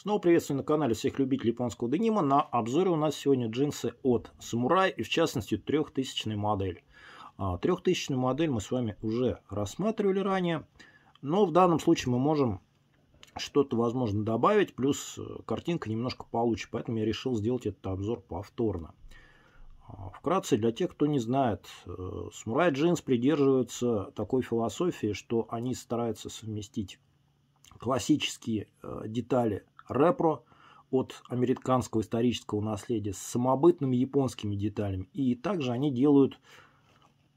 Снова приветствую на канале всех любителей японского денима. На обзоре у нас сегодня джинсы от Самурай и в частности 3000 модель. 3000 а, модель мы с вами уже рассматривали ранее, но в данном случае мы можем что-то возможно добавить, плюс э, картинка немножко получше, поэтому я решил сделать этот обзор повторно. А, вкратце, для тех, кто не знает, Самурай э, джинс придерживаются такой философии, что они стараются совместить классические э, детали репро от американского исторического наследия с самобытными японскими деталями. И также они делают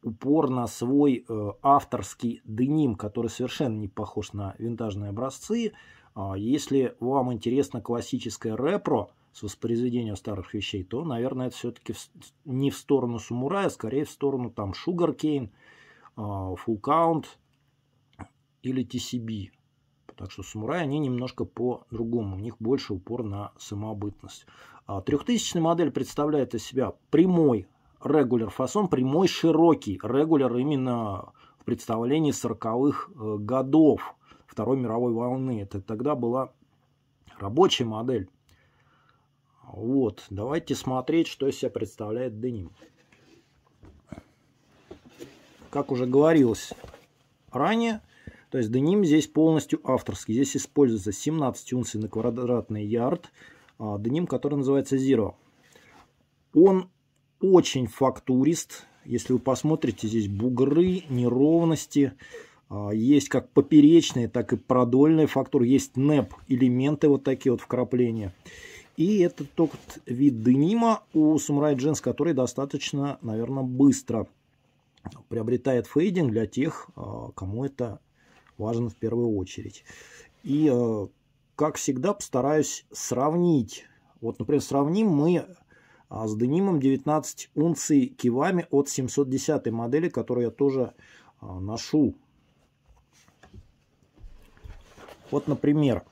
упор на свой э, авторский деним, который совершенно не похож на винтажные образцы. А если вам интересно классическое репро с воспроизведением старых вещей, то, наверное, это все-таки не в сторону сумурая, а скорее в сторону там Sugarcane, э, Full Count или TCB. Так что самураи, они немножко по-другому. У них больше упор на самобытность. А трехтысячная модель представляет из себя прямой регуляр фасон, прямой широкий регуляр именно в представлении 40-х э, годов Второй мировой войны. Это тогда была рабочая модель. Вот, давайте смотреть, что из себя представляет деним. Как уже говорилось ранее, то есть деним здесь полностью авторский. Здесь используется 17 унций на квадратный ярд. А, деним, который называется Zero. Он очень фактурист. Если вы посмотрите, здесь бугры, неровности. А, есть как поперечные, так и продольные фактуры. Есть неп элементы вот такие вот вкрапления. И это тот вид денима у Samurai Джинс, который достаточно, наверное, быстро приобретает фейдинг для тех, а, кому это важен в первую очередь. И, э, как всегда, постараюсь сравнить. Вот, например, сравним мы а, с денимом 19 унций кивами от 710 модели, которую я тоже а, ношу. Вот, например,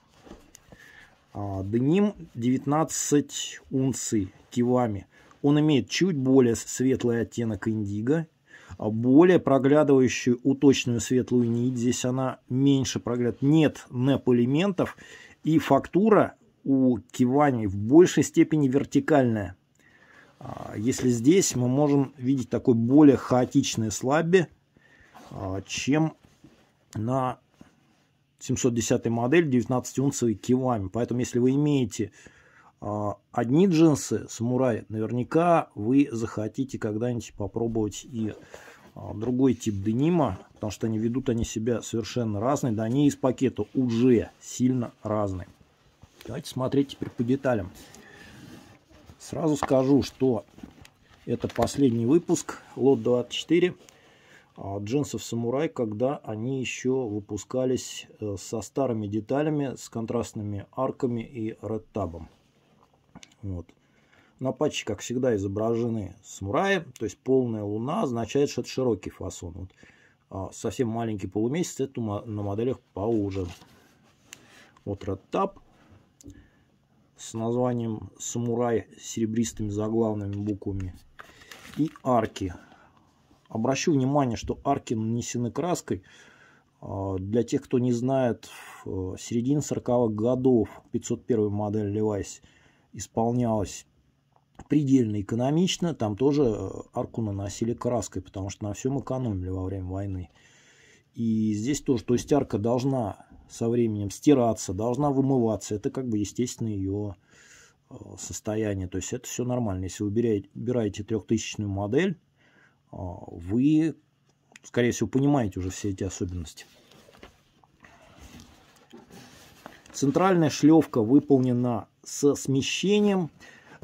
а, деним 19 унций кивами. Он имеет чуть более светлый оттенок индиго – а более проглядывающую уточную светлую нить. Здесь она меньше проглядывает. Нет неполиментов. И фактура у кивани в большей степени вертикальная. А, если здесь мы можем видеть такой более хаотичный слабби, а, чем на 710 модель 19-унцевой кивами. Поэтому если вы имеете одни джинсы самурай, наверняка вы захотите когда-нибудь попробовать и а, другой тип денима, потому что они ведут они себя совершенно разные, да они из пакета уже сильно разные. Давайте смотреть теперь по деталям. Сразу скажу, что это последний выпуск лот 24 а, джинсов самурай, когда они еще выпускались э, со старыми деталями, с контрастными арками и редтабом. Вот. На патче, как всегда, изображены самураи, то есть полная луна означает, что это широкий фасон. Вот, а, совсем маленький полумесяц, это на моделях поуже. Вот Редтап с названием «Самурай» с серебристыми заглавными буквами. И арки. Обращу внимание, что арки нанесены краской. А, для тех, кто не знает, в э, середине 40-х годов 501 модель Levi's исполнялась предельно экономично. Там тоже э, арку наносили краской, потому что на всем экономили во время войны. И здесь тоже, то есть арка должна со временем стираться, должна вымываться. Это как бы естественно ее э, состояние. То есть это все нормально. Если вы убираете, убираете трехтысячную модель, э, вы, скорее всего, понимаете уже все эти особенности. Центральная шлевка выполнена со смещением.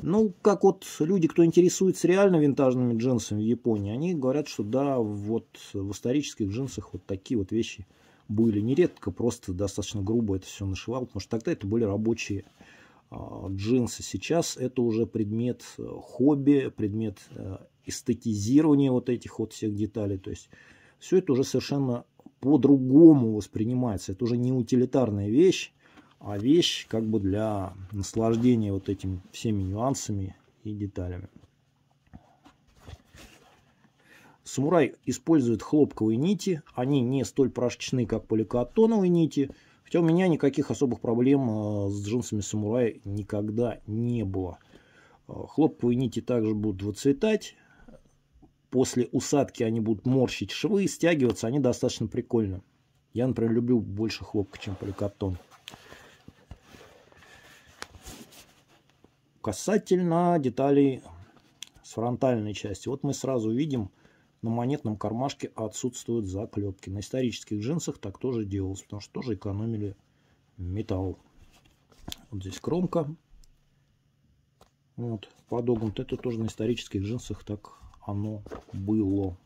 Ну, как вот люди, кто интересуется реально винтажными джинсами в Японии, они говорят, что да, вот в исторических джинсах вот такие вот вещи были нередко, просто достаточно грубо это все нашивал, потому что тогда это были рабочие а, джинсы. Сейчас это уже предмет э, хобби, предмет э, эстетизирования вот этих вот всех деталей. То есть все это уже совершенно по-другому воспринимается. Это уже не утилитарная вещь, а вещь как бы для наслаждения вот этими всеми нюансами и деталями. Самурай использует хлопковые нити, они не столь прозрачны, как поликатоновые нити, хотя у меня никаких особых проблем э, с джинсами самурая никогда не было. Э, хлопковые нити также будут выцветать, после усадки они будут морщить швы, стягиваться, они достаточно прикольно. Я, например, люблю больше хлопка, чем поликатон. Касательно деталей с фронтальной части. Вот мы сразу видим, на монетном кармашке отсутствуют заклепки. На исторических джинсах так тоже делалось, потому что тоже экономили металл. Вот здесь кромка. Вот, подогнут. Это тоже на исторических джинсах так оно было.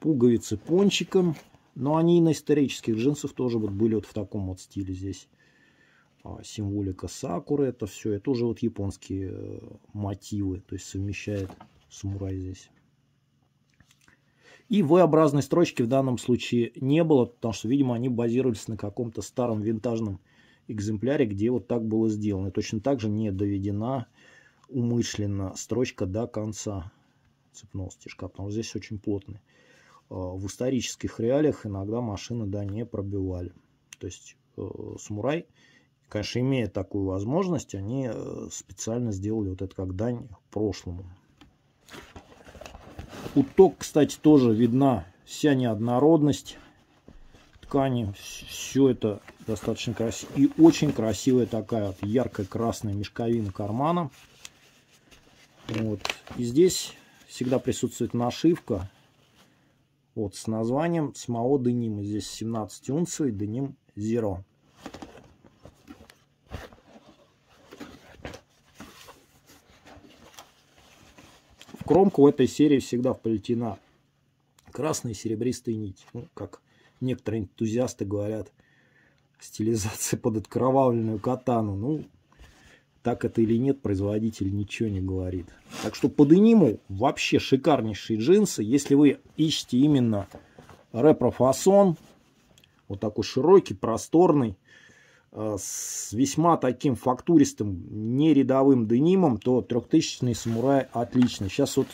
Пуговицы пончиком. Но они и на исторических джинсах тоже вот были вот в таком вот стиле здесь. А, символика сакуры, это все, это уже вот японские э, мотивы, то есть совмещает самурай здесь. И V-образной строчки в данном случае не было, потому что, видимо, они базировались на каком-то старом винтажном экземпляре, где вот так было сделано. И точно так же не доведена умышленно строчка до конца цепного стежка, потому что здесь очень плотный. А, в исторических реалиях иногда машины да, не пробивали. То есть э, самурай Конечно, имея такую возможность, они э, специально сделали вот это как дань прошлому. Уток, кстати, тоже видна вся неоднородность ткани. Все это достаточно красиво. И очень красивая такая вот яркая красная мешковина кармана. Вот. И здесь всегда присутствует нашивка вот, с названием самого денима. Здесь 17 унций, деним 0. кромку этой серии всегда вплетена красная и серебристая нить. Ну, как некоторые энтузиасты говорят, стилизация под откровавленную катану. Ну, так это или нет, производитель ничего не говорит. Так что по дениму вообще шикарнейшие джинсы. Если вы ищете именно репрофасон, вот такой широкий, просторный, Э, с весьма таким фактуристым, не рядовым денимом, то трехтысячный самурай отлично. Сейчас вот,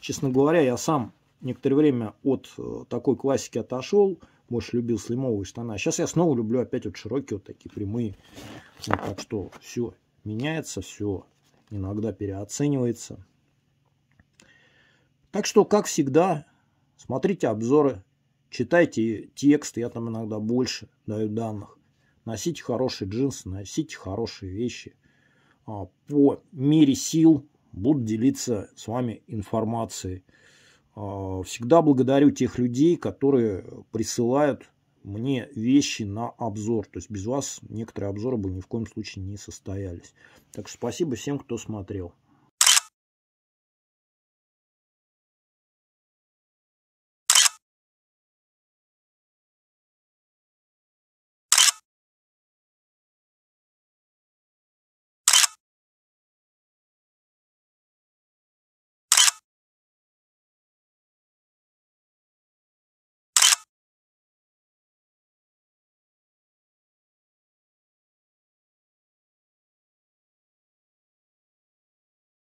честно говоря, я сам некоторое время от э, такой классики отошел, больше любил слимовые штаны. сейчас а я снова люблю опять вот широкие вот такие прямые. Ну, так что все меняется, все иногда переоценивается. Так что, как всегда, смотрите обзоры, читайте тексты я там иногда больше даю данных носите хорошие джинсы, носите хорошие вещи. А, по мере сил буду делиться с вами информацией. А, всегда благодарю тех людей, которые присылают мне вещи на обзор. То есть без вас некоторые обзоры бы ни в коем случае не состоялись. Так что спасибо всем, кто смотрел.